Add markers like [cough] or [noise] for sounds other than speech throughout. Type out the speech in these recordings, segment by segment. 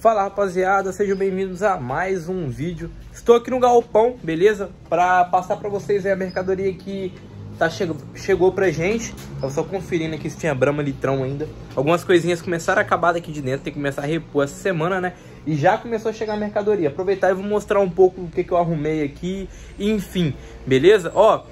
Fala rapaziada, sejam bem-vindos a mais um vídeo. Estou aqui no galpão, beleza? Para passar para vocês a mercadoria que tá chegou, chegou pra gente. Eu só conferindo aqui se tinha brama litrão ainda. Algumas coisinhas começaram a acabar daqui de dentro, tem que começar a repor essa semana, né? E já começou a chegar a mercadoria. Aproveitar e vou mostrar um pouco o que, que eu arrumei aqui, enfim, beleza? Ó,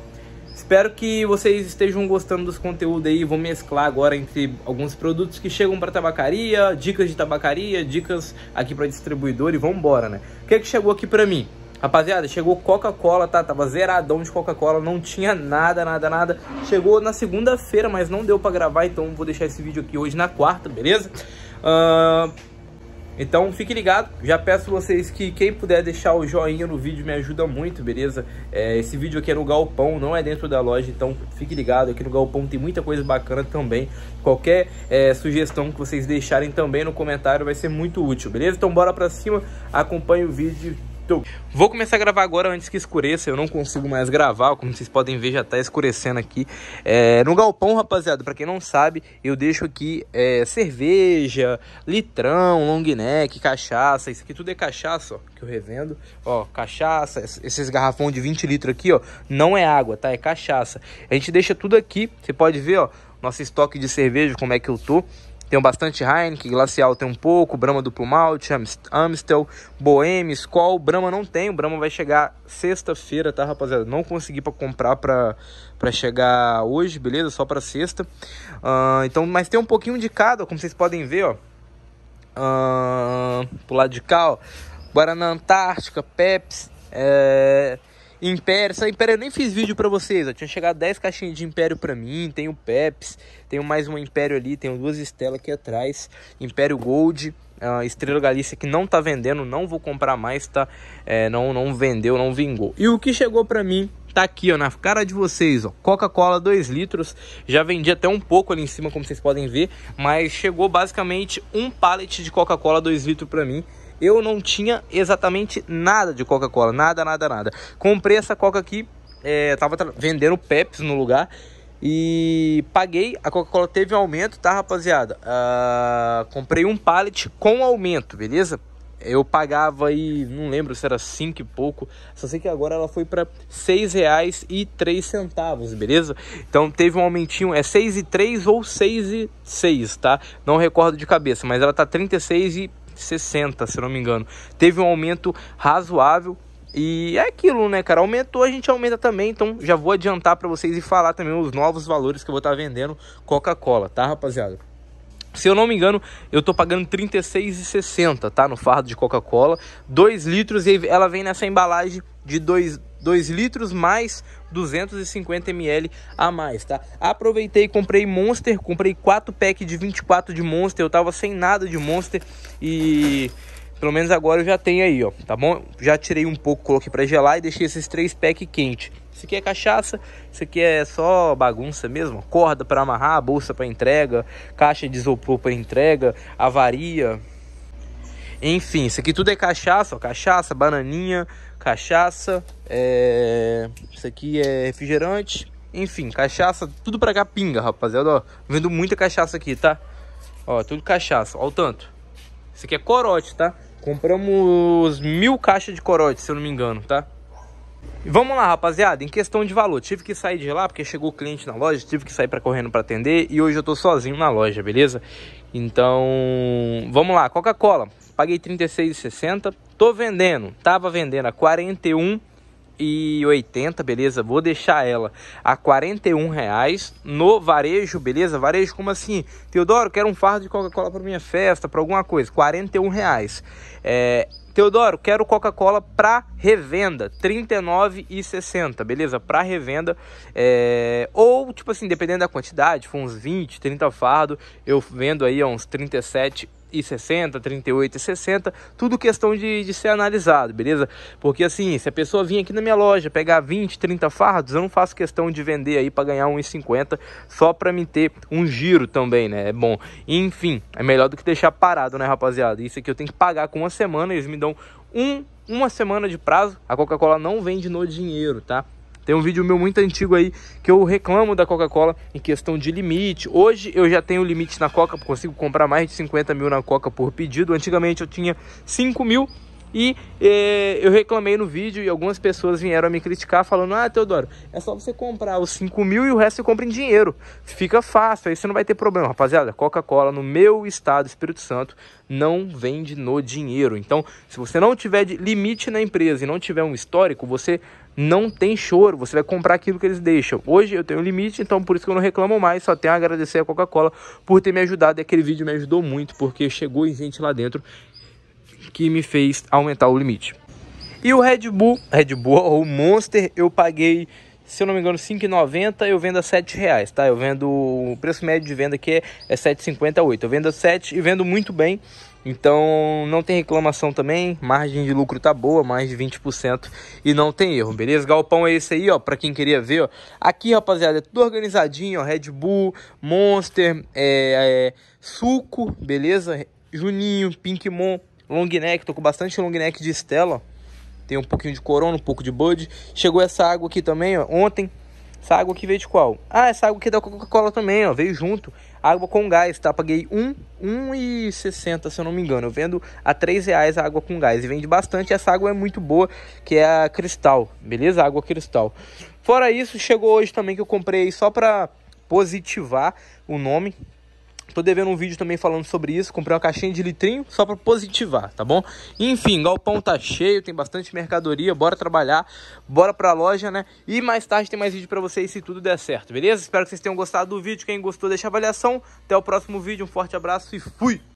Espero que vocês estejam gostando dos conteúdos aí. Vou mesclar agora entre alguns produtos que chegam para tabacaria, dicas de tabacaria, dicas aqui para distribuidor e vambora, né? O que é que chegou aqui para mim? Rapaziada, chegou Coca-Cola, tá? Tava zeradão de Coca-Cola, não tinha nada, nada, nada. Chegou na segunda-feira, mas não deu pra gravar, então vou deixar esse vídeo aqui hoje na quarta, beleza? Ahn... Uh... Então fique ligado, já peço vocês que quem puder deixar o joinha no vídeo me ajuda muito, beleza? É, esse vídeo aqui é no Galpão, não é dentro da loja, então fique ligado, aqui no Galpão tem muita coisa bacana também. Qualquer é, sugestão que vocês deixarem também no comentário vai ser muito útil, beleza? Então bora pra cima, acompanhe o vídeo Vou começar a gravar agora antes que escureça, eu não consigo mais gravar, como vocês podem ver já tá escurecendo aqui. É, no galpão, rapaziada, para quem não sabe, eu deixo aqui é, cerveja, litrão, long neck, cachaça, isso aqui tudo é cachaça, ó, que eu revendo. Ó, cachaça, esses garrafões de 20 litros aqui, ó, não é água, tá? É cachaça. A gente deixa tudo aqui, você pode ver, ó, nosso estoque de cerveja, como é que eu tô. Tem bastante Heineken, Glacial tem um pouco, Brahma Duplo Malte, Amstel, Bohemia, Skol. Brahma não tem, o Brahma vai chegar sexta-feira, tá, rapaziada? Não consegui para comprar para pra chegar hoje, beleza? Só para sexta. Uh, então, mas tem um pouquinho de cada, como vocês podem ver, ó. Uh, pro lado de cá, ó. Guarana Antártica, Pepsi, é, Império, só Império eu nem fiz vídeo para vocês, ó. tinha chegado 10 caixinhas de Império para mim, tenho Peps, tenho mais uma Império ali, tenho duas estelas aqui atrás, Império Gold, uh, Estrela Galícia que não tá vendendo, não vou comprar mais, tá? É, não, não vendeu, não vingou. E o que chegou para mim tá aqui, ó, na cara de vocês, ó. Coca-Cola 2 litros. Já vendi até um pouco ali em cima, como vocês podem ver. Mas chegou basicamente um pallet de Coca-Cola 2 litros para mim eu não tinha exatamente nada de Coca-Cola, nada, nada, nada. Comprei essa Coca aqui, é, tava vendendo Pepsi no lugar e paguei. A Coca-Cola teve um aumento, tá, rapaziada? Uh, comprei um pallet com aumento, beleza? Eu pagava aí, não lembro se era 5 e pouco, só sei que agora ela foi para três centavos, beleza? Então teve um aumentinho, é e três ou e seis, tá? Não recordo de cabeça, mas ela tá seis e 60, se não me engano. Teve um aumento razoável e é aquilo, né, cara? Aumentou, a gente aumenta também. Então já vou adiantar para vocês e falar também os novos valores que eu vou estar tá vendendo Coca-Cola, tá, rapaziada? Se eu não me engano, eu tô pagando R$36,60, tá? No fardo de Coca-Cola. 2 litros e ela vem nessa embalagem de 2 2 litros mais 250 ml a mais, tá? Aproveitei e comprei Monster, comprei 4 pack de 24 de Monster, eu tava sem nada de Monster e pelo menos agora eu já tenho aí, ó, tá bom? Já tirei um pouco, coloquei para gelar e deixei esses três pack quente. Isso aqui é cachaça, isso aqui é só bagunça mesmo. Corda para amarrar, bolsa para entrega, caixa de isopor para entrega, avaria, enfim, isso aqui tudo é cachaça, ó, cachaça, bananinha, cachaça, é... isso aqui é refrigerante, enfim, cachaça, tudo pra capinga, rapaziada, ó, vendo muita cachaça aqui, tá? Ó, tudo cachaça, ó o tanto. Isso aqui é corote, tá? Compramos mil caixas de corote, se eu não me engano, tá? Vamos lá, rapaziada, em questão de valor, tive que sair de lá porque chegou o cliente na loja, tive que sair para correndo para atender e hoje eu tô sozinho na loja, beleza? Então, vamos lá, Coca-Cola, paguei R$36,60. tô vendendo, tava vendendo a R$41,80, e beleza? Vou deixar ela a R$41,00 reais no varejo, beleza? Varejo como assim? Teodoro, quero um fardo de Coca-Cola para minha festa, para alguma coisa. R$41,00. reais. É, Teodoro, quero Coca-Cola para revenda, R$ 39,60, beleza? Para revenda, é... ou tipo assim, dependendo da quantidade, for tipo uns 20, 30 fardo, eu vendo aí uns 37 e 60, 38 e tudo questão de, de ser analisado, beleza? Porque assim, se a pessoa vir aqui na minha loja pegar 20, 30 fardos, eu não faço questão de vender aí para ganhar 1,50 só para me ter um giro também, né? É bom. Enfim, é melhor do que deixar parado, né, rapaziada? Isso aqui eu tenho que pagar com uma semana, eles me dão dão então, um, uma semana de prazo. A Coca-Cola não vende no dinheiro, tá? Tem um vídeo meu muito antigo aí que eu reclamo da Coca-Cola em questão de limite. Hoje eu já tenho limite na Coca, consigo comprar mais de 50 mil na Coca por pedido. Antigamente eu tinha 5 mil e é, eu reclamei no vídeo e algumas pessoas vieram me criticar falando: Ah, Teodoro, é só você comprar os 5 mil e o resto você compra em dinheiro. Fica fácil, aí você não vai ter problema. Rapaziada, Coca-Cola no meu estado, Espírito Santo, não vende no dinheiro. Então, se você não tiver limite na empresa e não tiver um histórico, você não tem choro, você vai comprar aquilo que eles deixam. Hoje eu tenho um limite, então por isso que eu não reclamo mais, só tenho a agradecer a Coca-Cola por ter me ajudado. E aquele vídeo me ajudou muito, porque chegou gente lá dentro que me fez aumentar o limite. E o Red Bull, Red Bull [laughs] ou Monster, eu paguei, se eu não me engano, 5,90, eu vendo a R$ reais, tá? Eu vendo, o preço médio de venda aqui é, R$ é 7,58, eu vendo a 7 e vendo muito bem, então não tem reclamação também, margem de lucro tá boa, mais de 20% e não tem erro, beleza? Galpão é esse aí, ó, para quem queria ver, ó. Aqui, rapaziada, é tudo organizadinho, ó, Red Bull, Monster, é, é, suco, beleza? Juninho, Pinkmon, long neck, tô com bastante long neck de Estela, tem um pouquinho de Corona, um pouco de Bud. Chegou essa água aqui também, ó, ontem. Essa água aqui veio de qual? Ah, essa água aqui é da Coca-Cola também, ó, veio junto. Água com gás, tá? Paguei e sessenta, se eu não me engano. Eu vendo a três reais a água com gás. E vende bastante, essa água é muito boa, que é a Cristal, beleza? água Cristal. Fora isso, chegou hoje também que eu comprei só pra positivar o nome, Tô devendo um vídeo também falando sobre isso. Comprei uma caixinha de litrinho só para positivar, tá bom? Enfim, galpão tá cheio, tem bastante mercadoria. Bora trabalhar, bora pra loja, né? E mais tarde tem mais vídeo para vocês se tudo der certo, beleza? Espero que vocês tenham gostado do vídeo. Quem gostou, deixa a avaliação. Até o próximo vídeo, um forte abraço e fui!